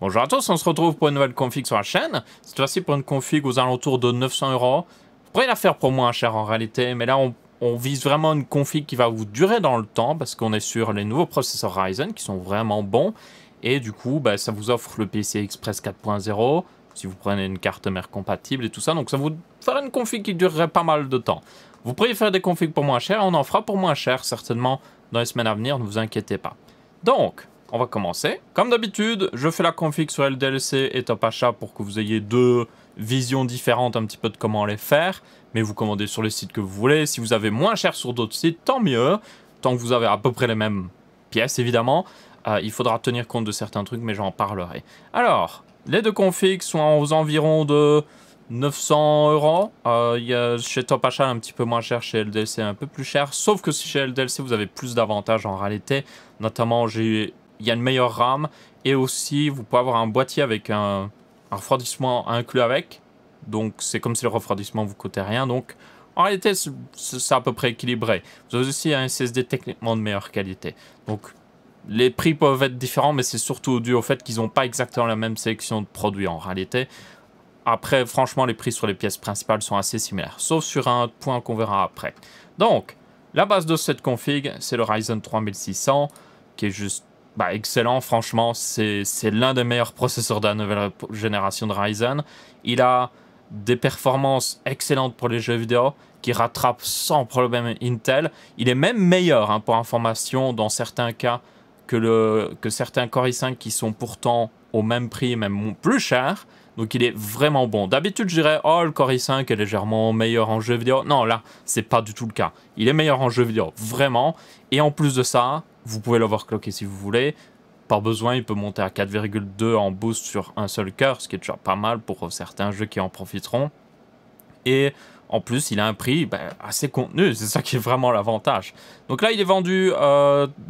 Bonjour à tous, on se retrouve pour une nouvelle config sur la chaîne. Cette fois-ci pour une config aux alentours de 900 euros. Vous pourriez la faire pour moins cher en réalité, mais là on, vise vraiment une config qui va vous durer dans le temps parce qu'on est sur les nouveaux processeurs Ryzen qui sont vraiment bons. Et du coup, bah, ça vous offre le PC Express 4.0 si vous prenez une carte mère compatible et tout ça. Donc ça vous fera une config qui durerait pas mal de temps. Vous pourriez faire des configs pour moins cher, on en fera pour moins cher certainement dans les semaines à venir, ne vous inquiétez pas. Donc, on va commencer. Comme d'habitude, je fais la config sur LDLC et Top pour que vous ayez deux visions différentes un petit peu de comment les faire. Mais vous commandez sur les sites que vous voulez. Si vous avez moins cher sur d'autres sites, tant mieux. Tant que vous avez à peu près les mêmes pièces, évidemment. Euh, il faudra tenir compte de certains trucs, mais j'en parlerai. Alors, les deux configs sont aux environs de 900 euros. Euh, y a chez Top un petit peu moins cher, chez LDLC un peu plus cher. Sauf que si chez LDLC vous avez plus d'avantages en réalité. Notamment, j'ai il y a une meilleure RAM et aussi vous pouvez avoir un boîtier avec un, refroidissement inclus avec. Donc c'est comme si le refroidissement vous coûtait rien. Donc en réalité, c'est à peu près équilibré. Vous avez aussi un SSD techniquement de meilleure qualité. Donc les prix peuvent être différents, mais c'est surtout dû au fait qu'ils n'ont pas exactement la même sélection de produits en réalité. Après, franchement, les prix sur les pièces principales sont assez similaires, sauf sur un point qu'on verra après. Donc, la base de cette config, c'est le Ryzen 3600, qui est juste bah, excellent, franchement, c'est l'un des meilleurs processeurs de la nouvelle génération de Ryzen. Il a des performances excellentes pour les jeux vidéo qui rattrape sans problème Intel. Il est même meilleur, hein, pour information, dans certains cas, que, le, que certains Core i5 qui sont pourtant au même prix, même plus cher. Donc il est vraiment bon. D'habitude, je dirais, oh, le Core i5 est légèrement meilleur en jeu vidéo. Non, là, c'est pas du tout le cas. Il est meilleur en jeu vidéo, vraiment. Et en plus de ça, vous pouvez l'overclocker si vous voulez. Par besoin, il peut monter à 4,2 en boost sur un seul cœur, ce qui est déjà pas mal pour certains jeux qui en profiteront. Et en plus, il a un prix bah, assez contenu, c'est ça qui est vraiment l'avantage. Donc là, il est vendu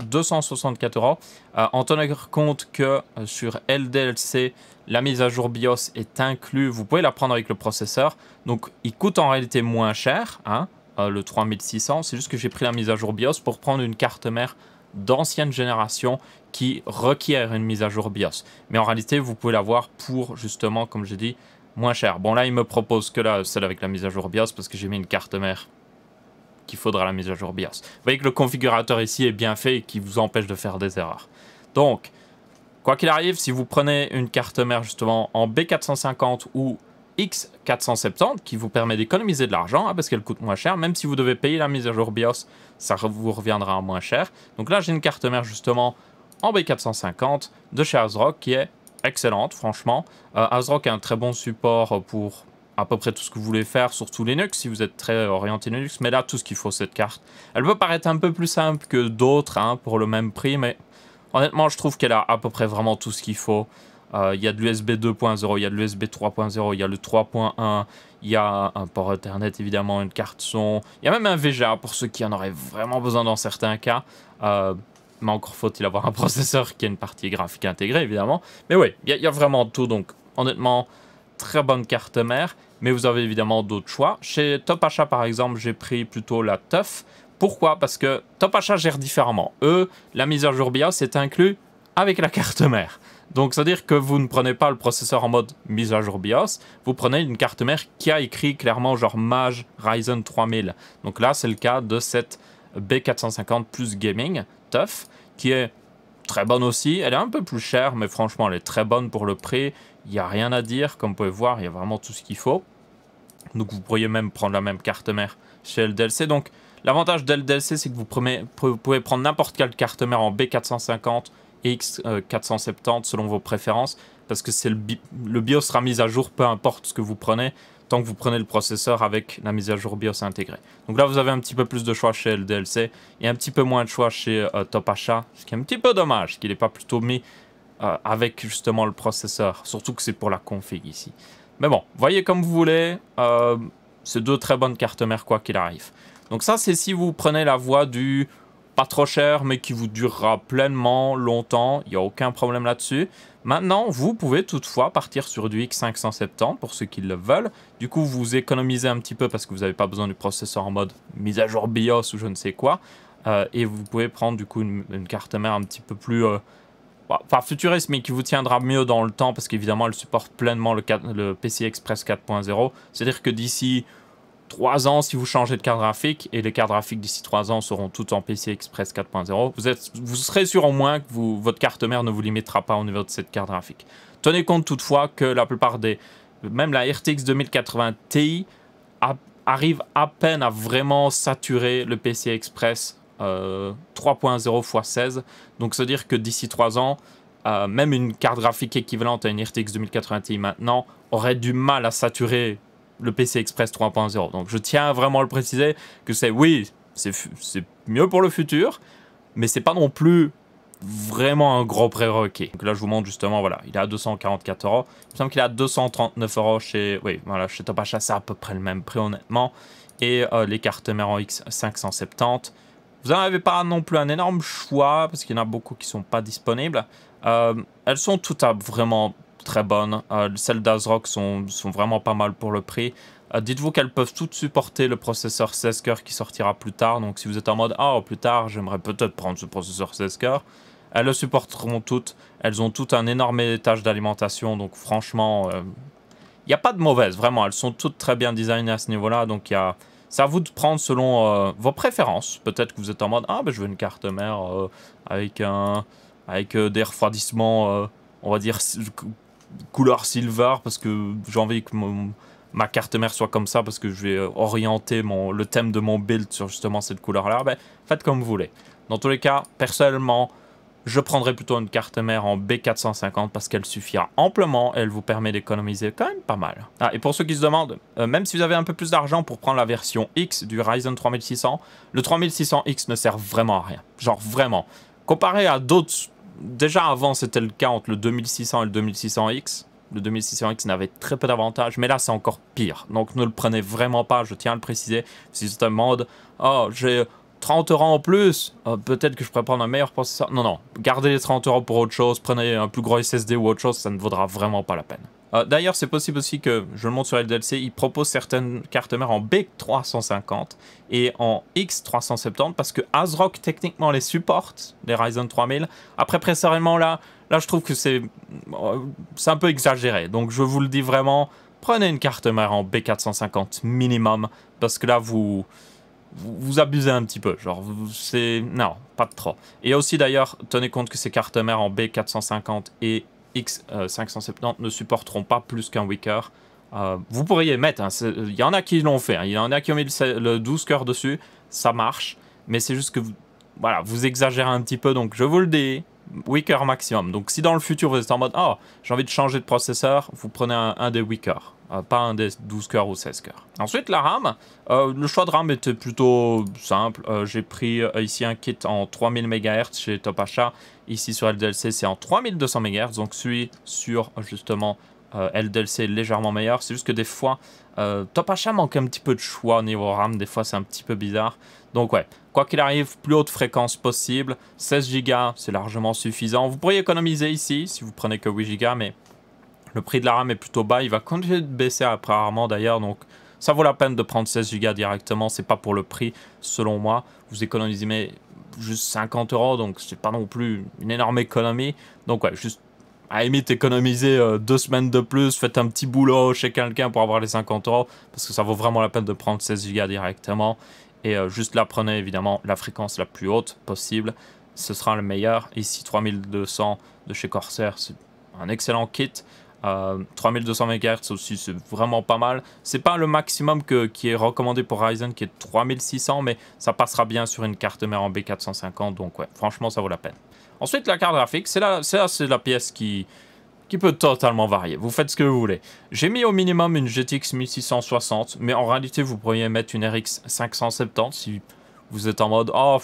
264 euh, euros. En euh, tenant compte que euh, sur LDLC, la mise à jour BIOS est inclue, vous pouvez la prendre avec le processeur. Donc il coûte en réalité moins cher, hein, le 3600. C'est juste que j'ai pris la mise à jour BIOS pour prendre une carte mère d'anciennes générations qui requiert une mise à jour BIOS. Mais en réalité, vous pouvez l'avoir pour justement, comme j'ai dit, moins cher. Bon là, il me propose que là, celle avec la mise à jour BIOS parce que j'ai mis une carte mère qu'il faudra la mise à jour BIOS. Vous voyez que le configurateur ici est bien fait et qui vous empêche de faire des erreurs. Donc, quoi qu'il arrive, si vous prenez une carte mère justement en B450 ou X470 qui vous permet d'économiser de l'argent hein, parce qu'elle coûte moins cher. Même si vous devez payer la mise à jour BIOS, ça vous reviendra moins cher. Donc là, j'ai une carte mère justement en B450 de chez ASRock qui est excellente, franchement. Euh, ASRock a un très bon support pour à peu près tout ce que vous voulez faire, surtout Linux, si vous êtes très orienté Linux. Mais là, tout ce qu'il faut, cette carte. Elle peut paraître un peu plus simple que d'autres hein, pour le même prix, mais honnêtement, je trouve qu'elle a à peu près vraiment tout ce qu'il faut. Euh, il y a de l'USB 2.0, il y a de l'USB 3.0, il y a le 3.1, il y a un port Ethernet évidemment, une carte son, il y a même un VGA pour ceux qui en auraient vraiment besoin dans certains cas. Euh, mais encore faut-il avoir un processeur qui a une partie graphique intégrée évidemment. Mais oui, il y, a vraiment tout donc honnêtement, très bonne carte mère. Mais vous avez évidemment d'autres choix. Chez Top Achat par exemple, j'ai pris plutôt la TUF. Pourquoi Parce que Top Achat gère différemment. Eux, la mise à jour BIOS est inclue avec la carte mère. Donc, c'est-à-dire que vous ne prenez pas le processeur en mode mise à jour BIOS, vous prenez une carte mère qui a écrit clairement genre Mage Ryzen 3000. Donc là, c'est le cas de cette B450 Plus Gaming Tough, qui est très bonne aussi. Elle est un peu plus chère, mais franchement, elle est très bonne pour le prix. Il n'y a rien à dire. Comme vous pouvez voir, il y a vraiment tout ce qu'il faut. Donc, vous pourriez même prendre la même carte mère chez LDLC. Donc, l'avantage d'LDLC, c'est que vous pouvez prendre n'importe quelle carte mère en B450 X470 euh, selon vos préférences, parce que c'est le, le BIOS sera mis à jour peu importe ce que vous prenez, tant que vous prenez le processeur avec la mise à jour BIOS intégrée. Donc là, vous avez un petit peu plus de choix chez LDLC et un petit peu moins de choix chez euh, Top Achat, ce qui est un petit peu dommage qu'il n'ait pas plutôt mis euh, avec justement le processeur, surtout que c'est pour la config ici. Mais bon, voyez comme vous voulez, c'est deux très bonnes cartes mères quoi qu'il arrive. Donc ça, c'est si vous prenez la voie du pas trop cher, mais qui vous durera pleinement longtemps. Il n'y a aucun problème là-dessus. Maintenant, vous pouvez toutefois partir sur du X570 pour ceux qui le veulent. Du coup, vous économisez un petit peu parce que vous n'avez pas besoin du processeur en mode mise à jour BIOS ou je ne sais quoi. Euh, et vous pouvez prendre du coup une, carte mère un petit peu plus... Euh, bah, enfin, futuriste, mais qui vous tiendra mieux dans le temps parce qu'évidemment, elle supporte pleinement le, PC le PCI Express 4.0. C'est-à-dire que d'ici 3 ans si vous changez de carte graphique, et les cartes graphiques d'ici 3 ans seront toutes en PC Express 4.0. Vous, vous serez sûr au moins que votre carte mère ne vous limitera pas au niveau de cette carte graphique. Tenez compte toutefois que la plupart des... Même la RTX 2080 Ti arrive à peine à vraiment saturer le PC Express 3.0 x 16. Donc se dire que d'ici 3 ans, euh, même une carte graphique équivalente à une RTX 2080 Ti maintenant aurait du mal à saturer le PC Express 3.0. Donc je tiens vraiment à le préciser que c'est oui, c'est mieux pour le futur, mais c'est pas non plus vraiment un gros prérequis. Donc là, je vous montre justement, voilà, il est à 244 euros. Il me semble qu'il est à 239 euros chez, oui, voilà, chez Topacha, c'est à peu près le même prix, honnêtement. Et euh, les cartes en X 570. Vous avez pas non plus un énorme choix, parce qu'il y en a beaucoup qui sont pas disponibles. Euh, elles sont toutes à vraiment très bonnes. celles euh, d'Azrock sont, sont vraiment pas mal pour le prix. Euh, dites-vous qu'elles peuvent toutes supporter le processeur 16 coeurs qui sortira plus tard. Donc si vous êtes en mode ah oh, plus tard j'aimerais peut-être prendre ce processeur 16 coeurs, elles le supporteront toutes. Elles ont toutes un énorme étage d'alimentation. Donc franchement, il euh, n'y a pas de mauvaise vraiment. Elles sont toutes très bien designées à ce niveau-là. Donc il y a c'est à vous de prendre selon vos préférences. Peut-être que vous êtes en mode ah ben je veux une carte mère avec un avec des refroidissements on va dire couleur silver parce que j'ai envie que ma carte mère soit comme ça parce que je vais euh, orienter mon, le thème de mon build sur justement cette couleur-là, ben, faites comme vous voulez. Dans tous les cas, personnellement, je prendrai plutôt une carte mère en B450 parce qu'elle suffira amplement et elle vous permet d'économiser quand même pas mal. Ah, et pour ceux qui se demandent, euh, même si vous avez un peu plus d'argent pour prendre la version X du Ryzen 3600, le 3600X ne sert vraiment à rien. Genre vraiment. Comparé à d'autres déjà avant, c'était le cas entre le 2600 et le 2600X. Le 2600X n'avait très peu d'avantages, mais là c'est encore pire. Donc ne le prenez vraiment pas, je tiens à le préciser. Si tu te demandes, oh, j'ai 30 euros en plus, ah, peut-être que je pourrais prendre un meilleur processeur. Non, non, gardez les 30 euros pour autre chose, prenez un plus gros SSD ou autre chose, ça ne vaudra vraiment pas la peine. Ah, d'ailleurs, c'est possible aussi que, je le montre sur LDLC, il propose certaines cartes mères en B350 et en X370 parce que ASRock techniquement les supporte, les Ryzen 3000. Après, précisément là, là je trouve que euh, c'est un peu exagéré. Donc je vous le dis vraiment, prenez une carte mère en B450 minimum parce que là, vous vous, abusez un petit peu. Genre, c'est. Non, pas de trop. Et aussi d'ailleurs, tenez compte que ces cartes mères en B450 et 570 euh, ne supporteront pas plus qu'un wicker euh, vous pourriez mettre, hein, il y en a qui l'ont fait, hein. il y en a qui ont mis le, 12 coeurs dessus, ça marche, mais c'est juste que voilà, vous exagérez un petit peu, donc je vous le dis, Wicker maximum. Donc si dans le futur vous êtes en mode oh j'ai envie de changer de processeur, vous prenez un, des Weaker euh, pas un des 12 cœurs ou 16 cœurs. Ensuite la RAM, euh, le choix de RAM était plutôt simple. Euh, j'ai pris ici un kit en 3000 MHz chez Top Ici sur LDLC c'est en 3200 MHz, donc celui sur justement euh, LDLC est légèrement meilleur. C'est juste que des fois, euh, Top Achat manque un petit peu de choix au niveau RAM. Des fois, c'est un petit peu bizarre. Donc ouais, quoi qu'il arrive, plus haute fréquence possible. 16 Go, c'est largement suffisant. Vous pourriez économiser ici si vous prenez que 8 Go, mais le prix de la RAM est plutôt bas. Il va continuer de baisser après rarement d'ailleurs. Donc ça vaut la peine de prendre 16 Go directement. C'est pas pour le prix, selon moi. Vous économisez mais juste 50 euros, donc c'est pas non plus une énorme économie. Donc ouais, juste à limite économiser euh, deux semaines de plus, faites un petit boulot chez quelqu'un pour avoir les 50 euros, parce que ça vaut vraiment la peine de prendre 16 Go directement. Et euh, juste là, prenez évidemment la fréquence la plus haute possible, ce sera le meilleur. Ici, 3200 de chez Corsair, c'est un excellent kit. 3200 euh, MHz aussi, c'est vraiment pas mal. C'est pas le maximum que, qui est recommandé pour Ryzen, qui est 3600, mais ça passera bien sur une carte mère en B450, donc ouais, franchement, ça vaut la peine. Ensuite, la carte graphique, c'est la, c'est la pièce qui, peut totalement varier. Vous faites ce que vous voulez. J'ai mis au minimum une GTX 1660, mais en réalité, vous pourriez mettre une RX 570 si vous êtes en mode « Oh,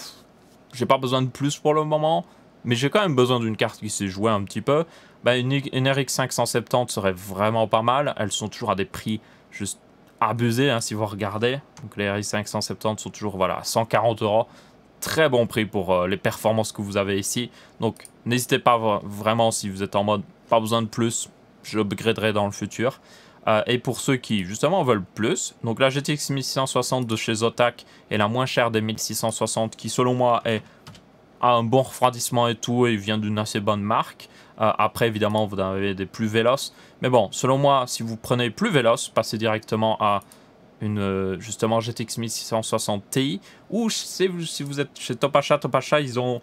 j'ai pas besoin de plus pour le moment » mais j'ai quand même besoin d'une carte qui s'est jouée un petit peu, bah, une, RX 570 serait vraiment pas mal. Elles sont toujours à des prix juste abusés, hein, si vous regardez. Donc les RX 570 sont toujours voilà, à 140 euros très bon prix pour euh, les performances que vous avez ici. Donc n'hésitez pas vraiment si vous êtes en mode pas besoin de plus, je dans le futur. Euh, et pour ceux qui justement veulent plus, donc la GTX 1660 de chez Zotac est la moins chère des 1660 qui selon moi est a un bon refroidissement et tout et vient d'une assez bonne marque. Euh, après évidemment vous avez des plus véloces, mais bon selon moi si vous prenez plus véloce, passez directement à euh, justement GTX 1660 Ti ou si vous, êtes chez Topacha, Topacha ils ont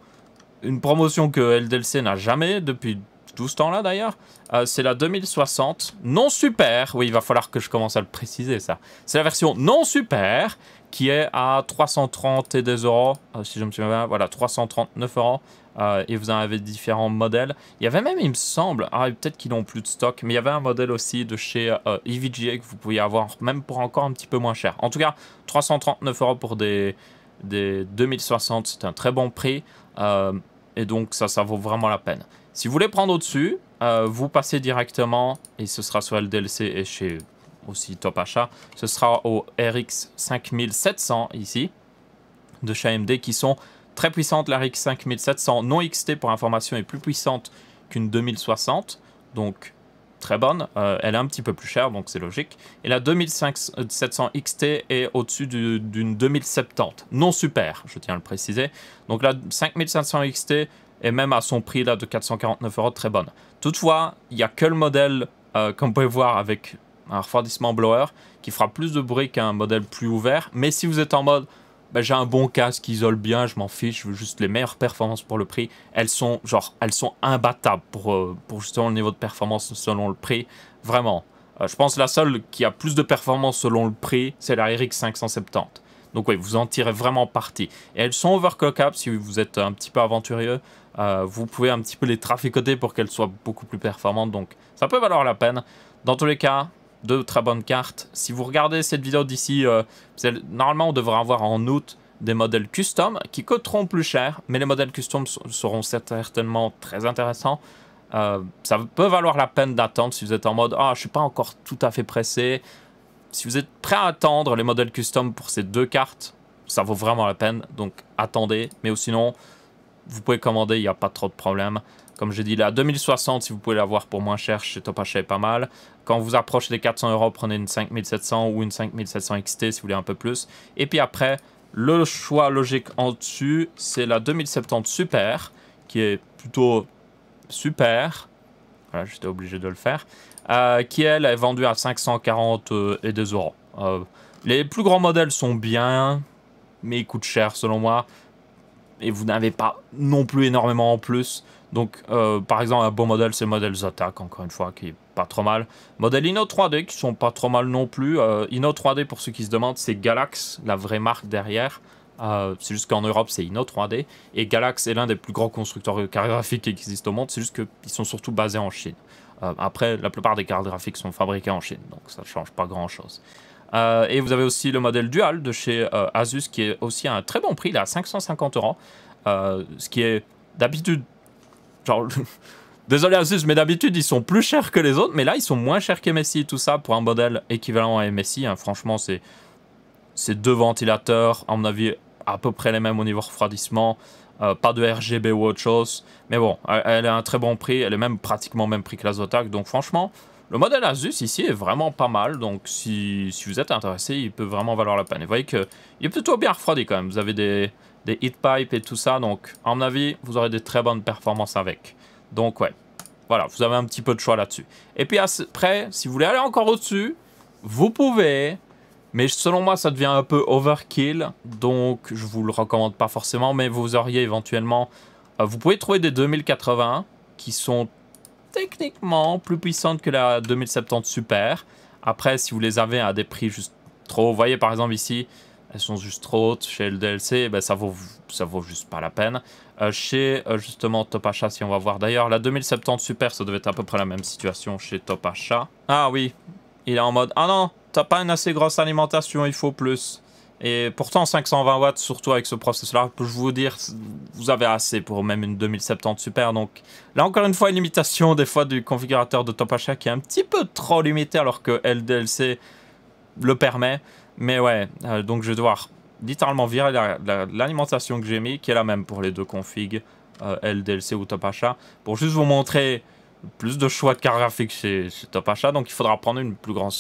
une promotion que LDLC n'a jamais depuis tout ce temps-là d'ailleurs. Euh, c'est la 2060 non super. Oui, il va falloir que je commence à le préciser ça. C'est la version non super qui est à 330 et des euros, euh, si je me souviens bien. Voilà, 339 euros. Euh, et vous en avez différents modèles. Il y avait même, il me semble, ah, peut-être qu'ils n'ont plus de stock, mais il y avait un modèle aussi de chez EVGA euh, e que vous pouviez avoir même pour encore un petit peu moins cher. En tout cas, 339 euros pour des, des 2060, c'est un très bon prix. Euh, et donc ça, ça vaut vraiment la peine. Si vous voulez prendre au-dessus, vous passez directement, et ce sera sur LDLC et chez aussi Top Achat, ce sera au RX 5700 ici, de chez AMD, qui sont Très puissante, la RX 5700 non XT pour information est plus puissante qu'une 2060, donc très bonne. Euh, elle est un petit peu plus chère, donc c'est logique. Et la 2700 XT est au-dessus d'une 2070, non super, je tiens à le préciser. Donc la 5500 XT est même à son prix là de 449 euros très bonne. Toutefois, il n'y a que le modèle, comme vous pouvez voir, avec un refroidissement blower qui fera plus de bruit qu'un modèle plus ouvert. Mais si vous êtes en mode bah, j'ai un bon casque qui isole bien, je m'en fiche, je veux juste les meilleures performances pour le prix. Elles sont, genre, elles sont imbattables pour, euh, pour justement le niveau de performance selon le prix. Vraiment. Euh, je pense la seule qui a plus de performance selon le prix, c'est la RX 570. Donc oui, vous en tirez vraiment parti. Et elles sont overclockables si vous êtes un petit peu aventurieux. Euh, vous pouvez un petit peu les traficoter pour qu'elles soient beaucoup plus performantes. Donc ça peut valoir la peine. Dans tous les cas, de très bonnes cartes. Si vous regardez cette vidéo d'ici, euh, normalement on devrait avoir en août des modèles custom qui coûteront plus cher, mais les modèles custom seront certainement très intéressants. Euh, ça peut valoir la peine d'attendre si vous êtes en mode ah je suis pas encore tout à fait pressé. Si vous êtes prêt à attendre les modèles custom pour ces deux cartes, ça vaut vraiment la peine. Donc attendez, mais sinon vous pouvez commander, il n'y a pas trop de problème. Comme j'ai dit, la 2060, si vous pouvez l'avoir pour moins cher chez est pas mal. Quand vous approchez des 400 euros, prenez une 5700 ou une 5700 XT si vous voulez un peu plus. Et puis après, le choix logique en dessus, c'est la 2070 Super, qui est plutôt super. Voilà, j'étais obligé de le faire. Euh, qui, elle, est vendue à 540 euh, et des euros. Euh, les plus grands modèles sont bien, mais ils coûtent cher selon moi et vous n'avez pas non plus énormément en plus. Donc, euh, par exemple, un bon modèle, c'est le modèle Zotac, encore une fois, qui est pas trop mal. Modèle Inno 3D, qui sont pas trop mal non plus. Euh, Inno 3D, pour ceux qui se demandent, c'est Galax, la vraie marque derrière. Euh, c'est juste qu'en Europe, c'est Inno 3D. Et Galax est l'un des plus grands constructeurs de cartes graphiques qui existent au monde. C'est juste qu'ils sont surtout basés en Chine. Euh, après, la plupart des cartes graphiques sont fabriquées en Chine, donc ça change pas grand-chose. Euh, et vous avez aussi le modèle dual de chez euh, Asus qui est aussi à un très bon prix, est à 550 euros. Euh, ce qui est d'habitude. Genre. Désolé Asus, mais d'habitude ils sont plus chers que les autres, mais là ils sont moins chers qu'MSI, tout ça pour un modèle équivalent à MSI. Hein. Franchement, c'est. C'est deux ventilateurs, à mon avis, à peu près les mêmes au niveau refroidissement. pas de RGB ou autre chose. Mais bon, elle, a un très bon prix. Elle est même pratiquement même prix que la Zotac. Donc franchement, le modèle Asus ici est vraiment pas mal, donc si, vous êtes intéressé, il peut vraiment valoir la peine. Et vous voyez qu'il est plutôt bien refroidi quand même. Vous avez des, des heat pipes et tout ça, donc à mon avis, vous aurez des très bonnes performances avec. Donc ouais, voilà, vous avez un petit peu de choix là-dessus. Et puis après, si vous voulez aller encore au-dessus, vous pouvez, mais selon moi, ça devient un peu overkill, donc je vous le recommande pas forcément, mais vous auriez éventuellement... Euh, vous pouvez trouver des 2080 qui sont techniquement plus puissante que la 2070 Super. Après, si vous les avez à des prix juste trop, vous voyez par exemple ici, elles sont juste trop hautes chez DLC, eh ben ça vaut ça vaut juste pas la peine. Euh, chez euh, justement top achat si on va voir d'ailleurs, la 2070 Super, ça devait être à peu près la même situation chez top achat Ah oui, il est en mode, ah non, t'as pas une assez grosse alimentation, il faut plus. Et pourtant, 520 watts, surtout avec ce processeur-là, je vous dire, vous avez assez pour même une 2070 Super. Donc là, encore une fois, une limitation des fois du configurateur de Top Achat qui est un petit peu trop limité alors que LDLC le permet. Mais ouais, euh, donc je vais devoir littéralement virer l'alimentation que j'ai mis, qui est la même pour les deux configs, euh, LDLC ou Top Achat, pour juste vous montrer plus de choix de carte graphique chez, chez Top Achat. Donc il faudra prendre une plus grande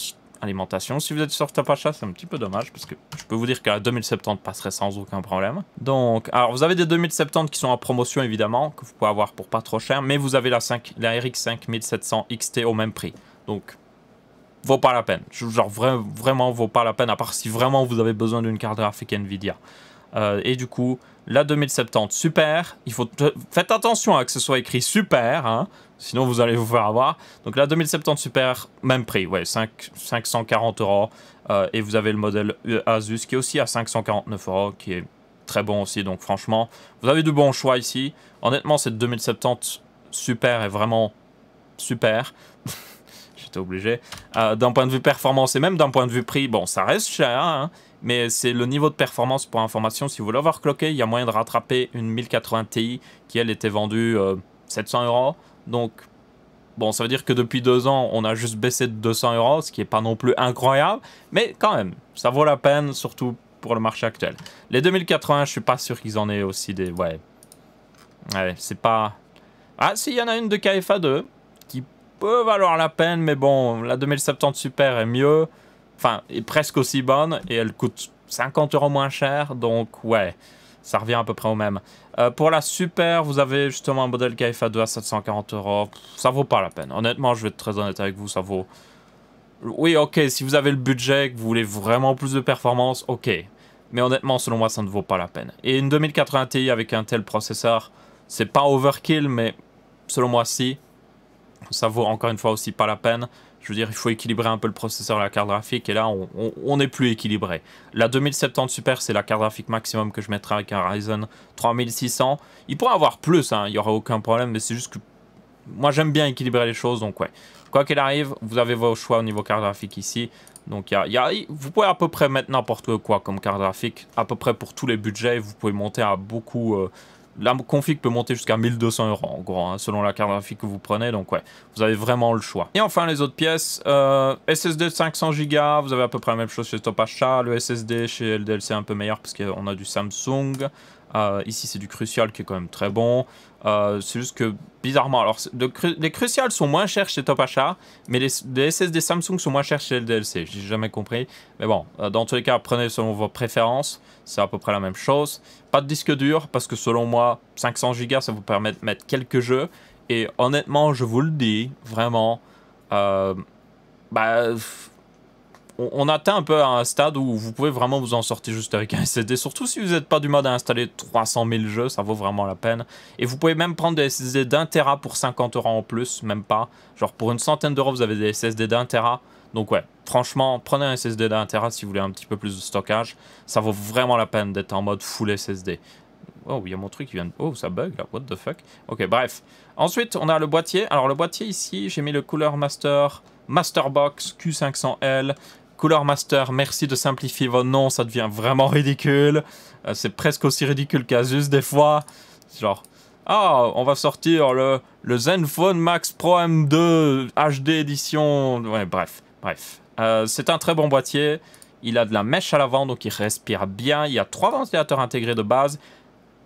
alimentation. Si vous êtes sur tapacha c'est un petit peu dommage parce que je peux vous dire que la 2070 passerait sans aucun problème. Donc, alors vous avez des 2070 qui sont en promotion évidemment, que vous pouvez avoir pour pas trop cher, mais vous avez la, 5, la RX 5700 XT au même prix. Donc, vaut pas la peine. Genre vraiment vaut pas la peine, à part si vraiment vous avez besoin d'une carte graphique Nvidia. Euh, et du coup, la 2070 super. Il faut faites attention à que ce soit écrit super, hein. Sinon, vous allez vous faire avoir. Donc la 2070 Super, même prix, ouais, 5, 540 euros. Euh, et vous avez le modèle Asus qui est aussi à 549 euros, qui est très bon aussi. Donc franchement, vous avez du bon choix ici. Honnêtement, cette 2070 Super est vraiment super. J'étais obligé. Euh, d'un point de vue performance et même d'un point de vue prix, bon, ça reste cher, hein, mais c'est le niveau de performance pour information. Si vous voulez avoir cloqué, il y a moyen de rattraper une 1080 Ti qui, elle, était vendue 700 euh, euros. Donc, bon, ça veut dire que depuis deux ans, on a juste baissé de 200 euros, ce qui n'est pas non plus incroyable, mais quand même, ça vaut la peine, surtout pour le marché actuel. Les 2080, je suis pas sûr qu'ils en aient aussi des... Ouais. Ouais, c'est pas... Ah, si, il y en a une de KFA2 qui peut valoir la peine, mais bon, la 2070 Super est mieux. Enfin, est presque aussi bonne et elle coûte 50 euros moins cher, donc ouais ça revient à peu près au même. Euh, pour la Super, vous avez justement un modèle KFA 2 à 740 euros. Ça vaut pas la peine. Honnêtement, je vais être très honnête avec vous, ça vaut... Oui, ok, si vous avez le budget, que vous voulez vraiment plus de performance, ok. Mais honnêtement, selon moi, ça ne vaut pas la peine. Et une 2080 Ti avec un tel processeur, c'est pas overkill, mais selon moi, si. Ça vaut encore une fois aussi pas la peine. Je veux dire, il faut équilibrer un peu le processeur et la carte graphique, et là, on n'est plus équilibré. La 2070 Super, c'est la carte graphique maximum que je mettrai avec un Ryzen 3600. Il pourra avoir plus, hein, il n'y aura aucun problème, mais c'est juste que moi, j'aime bien équilibrer les choses, donc ouais. Quoi qu'il arrive, vous avez vos choix au niveau carte graphique ici. Donc, vous pouvez à peu près mettre n'importe quoi comme carte graphique, à peu près pour tous les budgets. Vous pouvez monter à beaucoup... Euh, la config peut monter jusqu'à 1200 euros en gros, hein, selon la carte graphique que vous prenez. Donc ouais, vous avez vraiment le choix. Et enfin les autres pièces, euh, SSD de 500 Go, vous avez à peu près la même chose chez Top le SSD chez LDLC un peu meilleur parce qu'on a du Samsung. Euh, ici, c'est du Crucial qui est quand même très bon. Euh, c'est juste que, bizarrement, alors les Crucial sont moins chers chez Top Achat, mais les, SSD Samsung sont moins chers chez LDLC. J'ai jamais compris. Mais bon, euh, dans tous les cas, prenez selon vos préférences. C'est à peu près la même chose. Pas de disque dur, parce que selon moi, 500 Go, ça vous permet de mettre quelques jeux. Et honnêtement, je vous le dis, vraiment, bah on, atteint un peu un stade où vous pouvez vraiment vous en sortir juste avec un SSD. Surtout si vous n'êtes pas du mode à installer 300 000 jeux, ça vaut vraiment la peine. Et vous pouvez même prendre des SSD d'un Tera pour 50 euros en plus, même pas. Genre pour une centaine d'euros, vous avez des SSD d'un Tera. Donc ouais, franchement, prenez un SSD d'un Tera si vous voulez un petit peu plus de stockage. Ça vaut vraiment la peine d'être en mode full SSD. Oh, il y a mon truc qui vient de... Oh, ça bug là, what the fuck. Ok, bref. Ensuite, on a le boîtier. Alors le boîtier ici, j'ai mis le Cooler Master Masterbox Q500L. Color Master, merci de simplifier vos noms, ça devient vraiment ridicule. Euh, c'est presque aussi ridicule qu'Asus des fois. Genre, ah, on va sortir le, le Zenfone Max Pro M2 HD édition. Ouais, bref, bref. Euh, c'est un très bon boîtier. Il a de la mèche à l'avant, donc il respire bien. Il y a trois ventilateurs intégrés de base.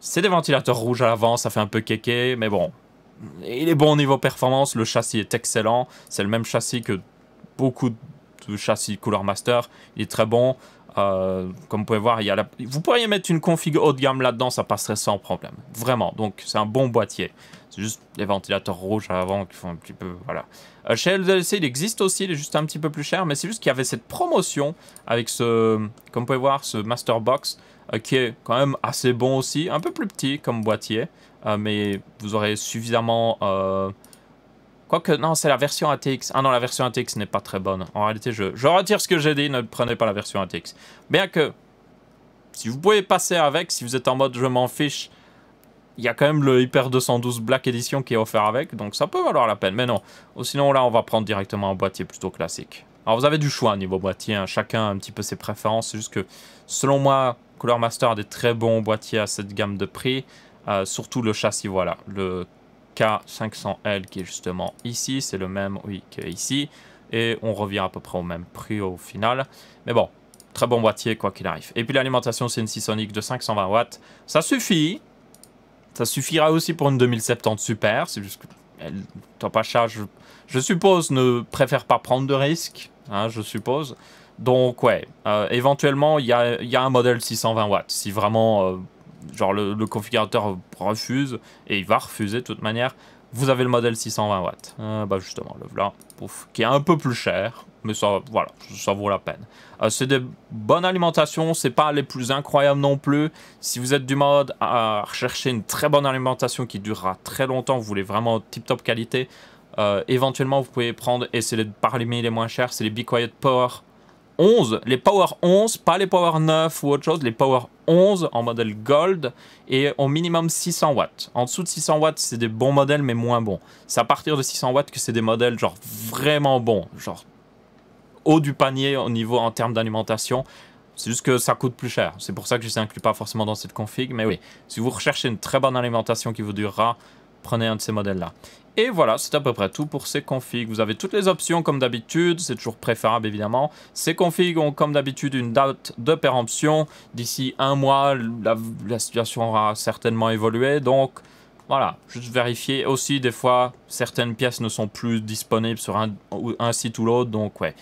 C'est des ventilateurs rouges à l'avant, ça fait un peu kéké, mais bon. Il est bon au niveau performance, le châssis est excellent. C'est le même châssis que beaucoup de châssis couleur Master, il est très bon. Euh, comme vous pouvez voir, il y a la... vous pourriez mettre une config haut de gamme là-dedans, ça passerait sans problème. Vraiment, donc c'est un bon boîtier. C'est juste les ventilateurs rouges avant qui font un petit peu... Voilà. Euh, chez LDLC, il existe aussi, il est juste un petit peu plus cher, mais c'est juste qu'il y avait cette promotion avec ce, comme vous pouvez voir, ce Master Box, euh, qui est quand même assez bon aussi, un peu plus petit comme boîtier, euh, mais vous aurez suffisamment Quoique, non, c'est la version ATX. Ah non, la version ATX n'est pas très bonne. En réalité, je, retire ce que j'ai dit, ne prenez pas la version ATX. Bien que, si vous pouvez passer avec, si vous êtes en mode je m'en fiche, il y a quand même le Hyper 212 Black Edition qui est offert avec, donc ça peut valoir la peine. Mais non, sinon là, on va prendre directement un boîtier plutôt classique. Alors, vous avez du choix niveau boîtier, hein. chacun a un petit peu ses préférences. C'est juste que, selon moi, Color Master a des très bons boîtiers à cette gamme de prix. Euh, surtout le châssis, voilà. Le K500L qui est justement ici. C'est le même, oui, que ici Et on revient à peu près au même prix au final. Mais bon, très bon boîtier quoi qu'il arrive. Et puis l'alimentation, c'est une Seasonic de 520 watts. Ça suffit. Ça suffira aussi pour une 2070 Super. C'est juste que elle, je, suppose, ne préfère pas prendre de risques. Hein, je suppose. Donc ouais, euh, éventuellement, il y a, y un modèle 620 watts. Si vraiment... Euh, genre le, configurateur refuse et il va refuser de toute manière. Vous avez le modèle 620 watts. Euh, bah justement, le voilà, qui est un peu plus cher, mais ça, voilà, ça vaut la peine. Euh, c'est des bonnes alimentations, c'est pas les plus incroyables non plus. Si vous êtes du mode à rechercher une très bonne alimentation qui durera très longtemps, vous voulez vraiment tip top qualité, euh, éventuellement vous pouvez prendre, et c'est parmi les moins chers, c'est les Be Quiet Power 11, les Power 11, pas les Power 9 ou autre chose, les Power 11 en modèle Gold et au minimum 600 watts. En dessous de 600 watts, c'est des bons modèles mais moins bons. C'est à partir de 600 watts que c'est des modèles genre vraiment bons, genre haut du panier au niveau en termes d'alimentation. C'est juste que ça coûte plus cher. C'est pour ça que je ne inclus pas forcément dans cette config. Mais oui, si vous recherchez une très bonne alimentation qui vous durera, prenez un de ces modèles-là. Et voilà, c'est à peu près tout pour ces configs. Vous avez toutes les options comme d'habitude, c'est toujours préférable évidemment. Ces configs ont comme d'habitude une date de péremption. D'ici un mois, la, situation aura certainement évolué. Donc voilà, juste vérifier. Aussi, des fois, certaines pièces ne sont plus disponibles sur un, un site ou l'autre. Donc ouais,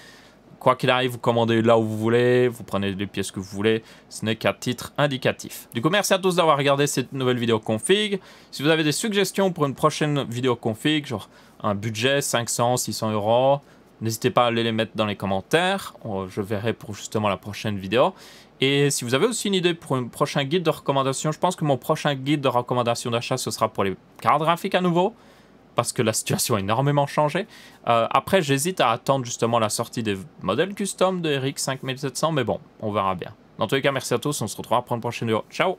Quoi qu'il arrive, vous commandez là où vous voulez, vous prenez les pièces que vous voulez, ce n'est qu'à titre indicatif. Du coup, merci à tous d'avoir regardé cette nouvelle vidéo config. Si vous avez des suggestions pour une prochaine vidéo config, genre un budget 500, 600 euros, n'hésitez pas à aller les mettre dans les commentaires. Euh, je verrai pour justement la prochaine vidéo. Et si vous avez aussi une idée pour un prochain guide de recommandation, je pense que mon prochain guide de recommandation d'achat, ce sera pour les cartes graphiques à nouveau parce que la situation a énormément changé. Euh, après, j'hésite à attendre justement la sortie des modèles custom de RX 5700, mais bon, on verra bien. Dans tous les cas, merci à tous, on se retrouve pour une prochaine vidéo. Ciao